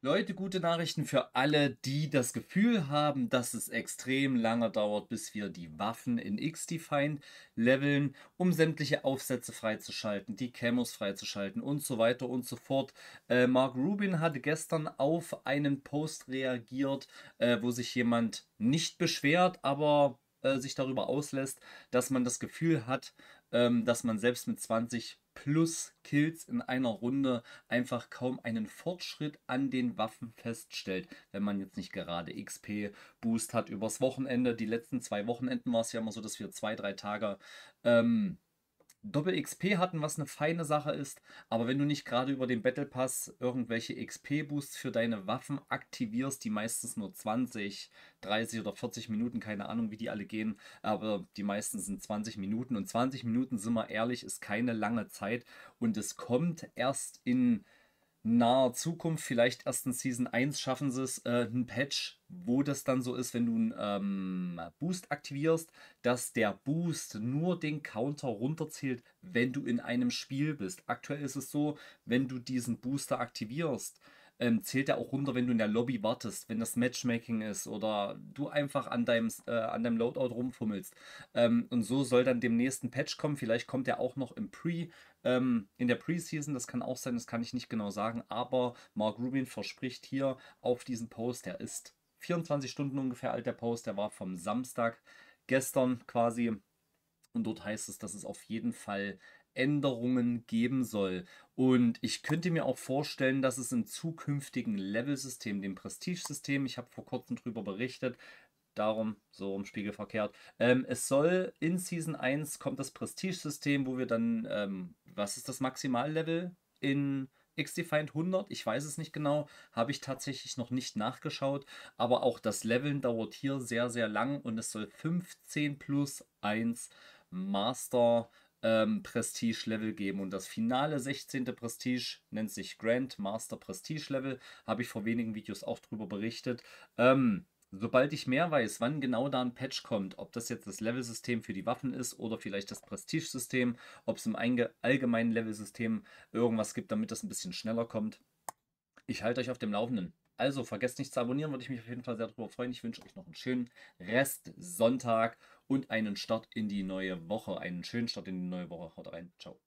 Leute, gute Nachrichten für alle, die das Gefühl haben, dass es extrem lange dauert, bis wir die Waffen in XDefiant leveln, um sämtliche Aufsätze freizuschalten, die Camos freizuschalten und so weiter und so fort. Äh, Mark Rubin hatte gestern auf einen Post reagiert, äh, wo sich jemand nicht beschwert, aber äh, sich darüber auslässt, dass man das Gefühl hat, ähm, dass man selbst mit 20 plus Kills in einer Runde einfach kaum einen Fortschritt an den Waffen feststellt, wenn man jetzt nicht gerade XP-Boost hat übers Wochenende. Die letzten zwei Wochenenden war es ja immer so, dass wir zwei, drei Tage ähm, Doppel XP hatten, was eine feine Sache ist, aber wenn du nicht gerade über den Battle Pass irgendwelche XP Boosts für deine Waffen aktivierst, die meistens nur 20, 30 oder 40 Minuten, keine Ahnung, wie die alle gehen, aber die meisten sind 20 Minuten und 20 Minuten sind wir ehrlich, ist keine lange Zeit und es kommt erst in naher Zukunft, vielleicht erst in Season 1 schaffen sie es, äh, ein Patch, wo das dann so ist, wenn du einen ähm, Boost aktivierst, dass der Boost nur den Counter runterzählt, wenn du in einem Spiel bist. Aktuell ist es so, wenn du diesen Booster aktivierst, ähm, zählt er auch runter, wenn du in der Lobby wartest, wenn das Matchmaking ist oder du einfach an deinem, äh, an deinem Loadout rumfummelst. Ähm, und so soll dann dem nächsten Patch kommen. Vielleicht kommt er auch noch im Pre, ähm, in der Preseason. Das kann auch sein, das kann ich nicht genau sagen. Aber Mark Rubin verspricht hier auf diesen Post, der ist 24 Stunden ungefähr alt, der Post, der war vom Samstag gestern quasi. Und dort heißt es, dass es auf jeden Fall Änderungen geben soll. Und ich könnte mir auch vorstellen, dass es im zukünftigen Level-System, dem Prestige-System, ich habe vor kurzem drüber berichtet, darum, so im Spiegel verkehrt. Ähm, es soll in Season 1 kommt das Prestige-System, wo wir dann, ähm, was ist das Maximallevel in X-Defined 100? Ich weiß es nicht genau, habe ich tatsächlich noch nicht nachgeschaut, aber auch das Leveln dauert hier sehr, sehr lang und es soll 15 plus 1 Master ähm, Prestige-Level geben. Und das finale 16. Prestige nennt sich Grand Master Prestige-Level. Habe ich vor wenigen Videos auch drüber berichtet. Ähm, Sobald ich mehr weiß, wann genau da ein Patch kommt, ob das jetzt das Level-System für die Waffen ist oder vielleicht das Prestige-System, ob es im allgemeinen Level-System irgendwas gibt, damit das ein bisschen schneller kommt, ich halte euch auf dem Laufenden. Also vergesst nicht zu abonnieren, würde ich mich auf jeden Fall sehr darüber freuen. Ich wünsche euch noch einen schönen Rest Sonntag und einen Start in die neue Woche. Einen schönen Start in die neue Woche. Haut rein. Ciao.